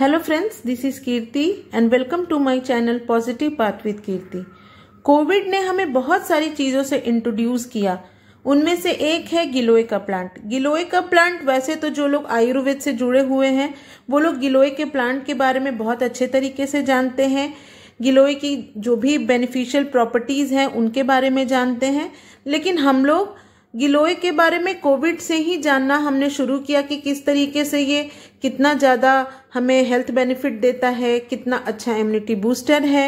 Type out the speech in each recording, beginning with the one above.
hello friends this is Kirti and welcome to my channel positive path with Kirti COVID ने हमें बहुत सारी चीज़ों से इंट्रोड्यूस किया उनमें से एक है गिलोय का प्लांट गिलोय का प्लांट वैसे तो जो लोग आयुर्वेद से जुड़े हुए हैं वो लोग गिलोय के प्लांट के बारे में बहुत अच्छे तरीके से जानते हैं गिलोय की जो भी बेनिफिशियल प्रॉपर्टीज़ हैं उनके बारे में जानते हैं लेकिन हम लोग गिलोय के बारे में कोविड से ही जानना हमने शुरू किया कि किस तरीके से ये कितना ज़्यादा हमें हेल्थ बेनिफिट देता है कितना अच्छा इम्यूनिटी बूस्टर है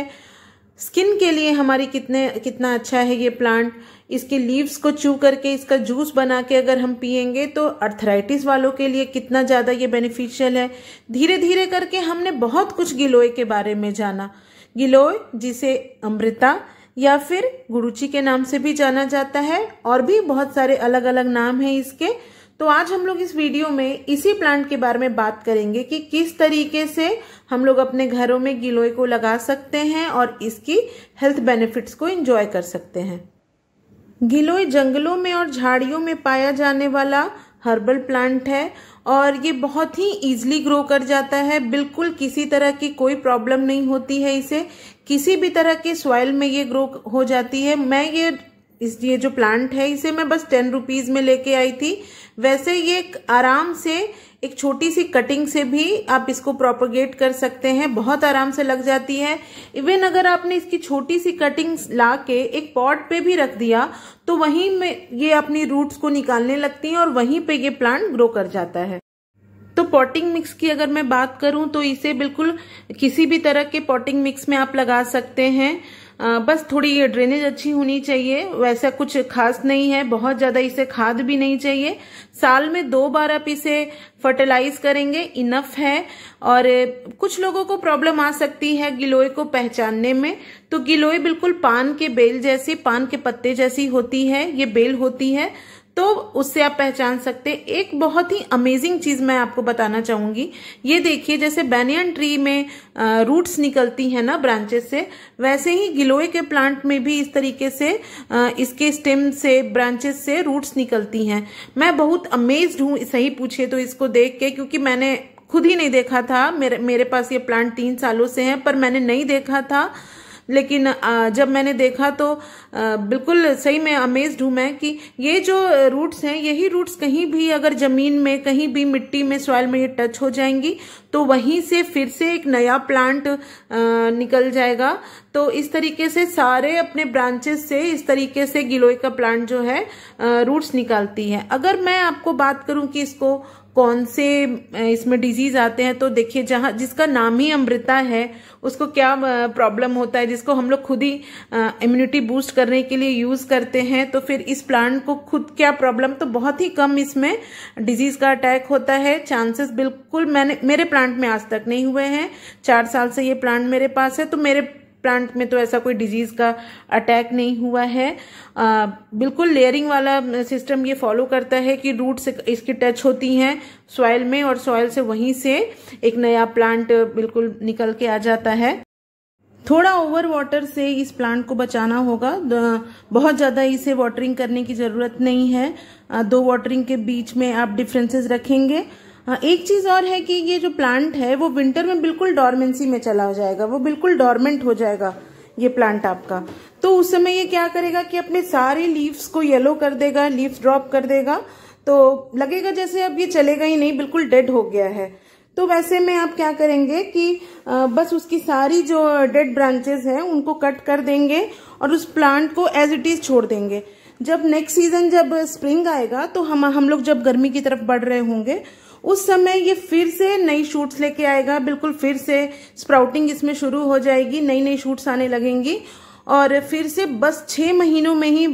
स्किन के लिए हमारी कितने कितना अच्छा है ये प्लांट इसके लीव्स को चू करके इसका जूस बना के अगर हम पियेंगे तो अर्थराइटिस वालों के लिए कितना ज़्यादा ये बेनिफिशियल है धीरे धीरे करके हमने बहुत कुछ गिलोय के बारे में जाना गिलोय जिसे अमृता या फिर गुरुची के नाम से भी जाना जाता है और भी बहुत सारे अलग अलग नाम हैं इसके तो आज हम लोग इस वीडियो में इसी प्लांट के बारे में बात करेंगे कि किस तरीके से हम लोग अपने घरों में गिलोय को लगा सकते हैं और इसकी हेल्थ बेनिफिट्स को एंजॉय कर सकते हैं गिलोय जंगलों में और झाड़ियों में पाया जाने वाला हर्बल प्लांट है और ये बहुत ही ईजिली ग्रो कर जाता है बिल्कुल किसी तरह की कोई प्रॉब्लम नहीं होती है इसे किसी भी तरह के सॉइल में ये ग्रो हो जाती है मैं ये इस ये जो प्लांट है इसे मैं बस टेन रुपीज़ में लेके आई थी वैसे ये आराम से एक छोटी सी कटिंग से भी आप इसको प्रोपोगेट कर सकते हैं बहुत आराम से लग जाती है इवन अगर आपने इसकी छोटी सी कटिंग ला के एक पॉट पे भी रख दिया तो वहीं में ये अपनी रूट्स को निकालने लगती हैं और वहीं पे ये प्लांट ग्रो कर जाता है तो पॉटिंग मिक्स की अगर मैं बात करूं तो इसे बिल्कुल किसी भी तरह के पॉटिंग मिक्स में आप लगा सकते हैं बस थोड़ी ड्रेनेज अच्छी होनी चाहिए वैसा कुछ खास नहीं है बहुत ज़्यादा इसे खाद भी नहीं चाहिए साल में दो बार आप इसे फर्टिलाइज करेंगे इनफ है और कुछ लोगों को प्रॉब्लम आ सकती है गिलोय को पहचानने में तो गिलोय बिल्कुल पान के बेल जैसी पान के पत्ते जैसी होती है ये बेल होती है तो उससे आप पहचान सकते हैं एक बहुत ही अमेजिंग चीज़ मैं आपको बताना चाहूंगी ये देखिए जैसे बैनियन ट्री में रूट्स निकलती है ना ब्रांचेस से वैसे ही गिलोए के प्लांट में भी इस तरीके से आ, इसके स्टेम से ब्रांचेस से रूट्स निकलती हैं मैं बहुत अमेज्ड हूं सही पूछे तो इसको देख के क्योंकि मैंने खुद ही नहीं देखा था मेरे मेरे पास ये प्लांट तीन सालों से है पर मैंने नहीं देखा था लेकिन जब मैंने देखा तो बिल्कुल सही में अमेज्ड हूँ मैं कि ये जो रूट्स हैं यही रूट्स कहीं भी अगर ज़मीन में कहीं भी मिट्टी में सॉइल में ये टच हो जाएंगी तो वहीं से फिर से एक नया प्लांट निकल जाएगा तो इस तरीके से सारे अपने ब्रांचेस से इस तरीके से गिलोय का प्लांट जो है रूट्स निकालती है अगर मैं आपको बात करूं कि इसको कौन से इसमें डिजीज आते हैं तो देखिए जहाँ जिसका नाम ही अमृता है उसको क्या प्रॉब्लम होता है जिसको हम लोग खुद ही इम्यूनिटी बूस्ट करने के लिए यूज करते हैं तो फिर इस प्लांट को खुद क्या प्रॉब्लम तो बहुत ही कम इसमें डिजीज का अटैक होता है चांसेस बिल्कुल मैंने मेरे प्लांट में आज तक नहीं हुए हैं चार साल से ये प्लांट मेरे पास है तो मेरे प्लांट में तो ऐसा कोई डिजीज का अटैक नहीं हुआ है आ, बिल्कुल लेयरिंग वाला सिस्टम ये फॉलो करता है कि रूट से इसकी टच होती हैं सॉयल में और सॉयल से वहीं से एक नया प्लांट बिल्कुल निकल के आ जाता है थोड़ा ओवर वाटर से इस प्लांट को बचाना होगा बहुत ज़्यादा इसे वाटरिंग करने की ज़रूरत नहीं है दो वाटरिंग के बीच में आप डिफ्रेंसेस रखेंगे हाँ एक चीज़ और है कि ये जो प्लांट है वो विंटर में बिल्कुल डॉर्मेंसी में चला हो जाएगा वो बिल्कुल डॉर्मेंट हो जाएगा ये प्लांट आपका तो उस समय ये क्या करेगा कि अपने सारे लीव्स को येलो कर देगा लीव्स ड्रॉप कर देगा तो लगेगा जैसे अब ये चलेगा ही नहीं बिल्कुल डेड हो गया है तो वैसे में आप क्या करेंगे कि बस उसकी सारी जो डेड ब्रांचेस हैं उनको कट कर देंगे और उस प्लांट को एज इट इज छोड़ देंगे जब नेक्स्ट सीजन जब स्प्रिंग आएगा तो हम हम लोग जब गर्मी की तरफ बढ़ रहे होंगे उस समय ये फिर से नई शूट्स लेके आएगा बिल्कुल फिर से स्प्राउटिंग इसमें शुरू हो जाएगी नई नई शूट्स आने लगेंगी और फिर से बस छः महीनों में ही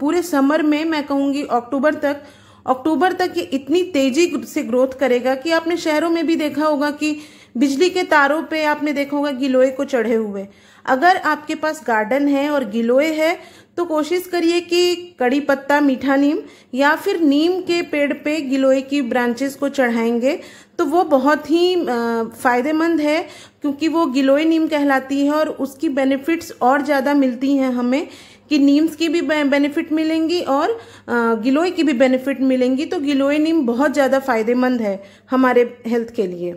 पूरे समर में मैं कहूँगी अक्टूबर तक अक्टूबर तक ये इतनी तेजी से ग्रोथ करेगा कि आपने शहरों में भी देखा होगा कि बिजली के तारों पे आपने देखा होगा गिलोय को चढ़े हुए अगर आपके पास गार्डन है और गिलोय है तो कोशिश करिए कि कड़ी पत्ता मीठा नीम या फिर नीम के पेड़ पे गिलोय की ब्रांचेस को चढ़ाएंगे तो वो बहुत ही फ़ायदेमंद है क्योंकि वो गिलोए नीम कहलाती है और उसकी बेनिफिट्स और ज़्यादा मिलती हैं हमें कि नीम्स की भी बेनिफिट मिलेंगी और गिलोय की भी बेनिफिट मिलेंगी तो गिलोए नीम बहुत ज़्यादा फ़ायदेमंद है हमारे हेल्थ के लिए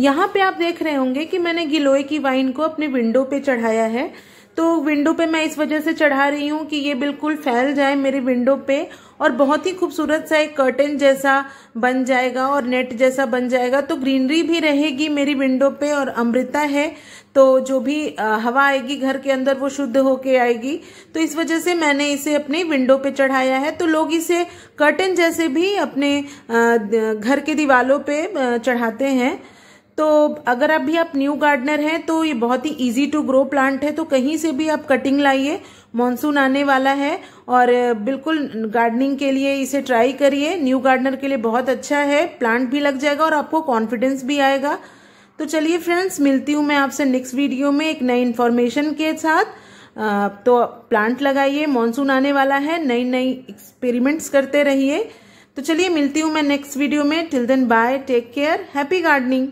यहाँ पे आप देख रहे होंगे कि मैंने गिलोय की वाइन को अपने विंडो पे चढ़ाया है तो विंडो पे मैं इस वजह से चढ़ा रही हूँ कि ये बिल्कुल फैल जाए मेरे विंडो पे और बहुत ही खूबसूरत सा एक कर्टन जैसा बन जाएगा और नेट जैसा बन जाएगा तो ग्रीनरी भी रहेगी मेरी विंडो पे और अमृता है तो जो भी हवा आएगी घर के अंदर वो शुद्ध होके आएगी तो इस वजह से मैंने इसे अपने विंडो पे चढ़ाया है तो लोग इसे कर्टन जैसे भी अपने घर के दीवालों पे चढ़ाते हैं तो अगर आप भी आप न्यू गार्डनर हैं तो ये बहुत ही इजी टू ग्रो प्लांट है तो कहीं से भी आप कटिंग लाइए मॉनसून आने वाला है और बिल्कुल गार्डनिंग के लिए इसे ट्राई करिए न्यू गार्डनर के लिए बहुत अच्छा है प्लांट भी लग जाएगा और आपको कॉन्फिडेंस भी आएगा तो चलिए फ्रेंड्स मिलती हूँ मैं आपसे नेक्स्ट वीडियो में एक नई इन्फॉर्मेशन के साथ तो प्लांट लगाइए मॉनसून आने वाला है नई नई एक्सपेरिमेंट्स करते रहिए तो चलिए मिलती हूँ मैं नेक्स्ट वीडियो में till then bye take care happy gardening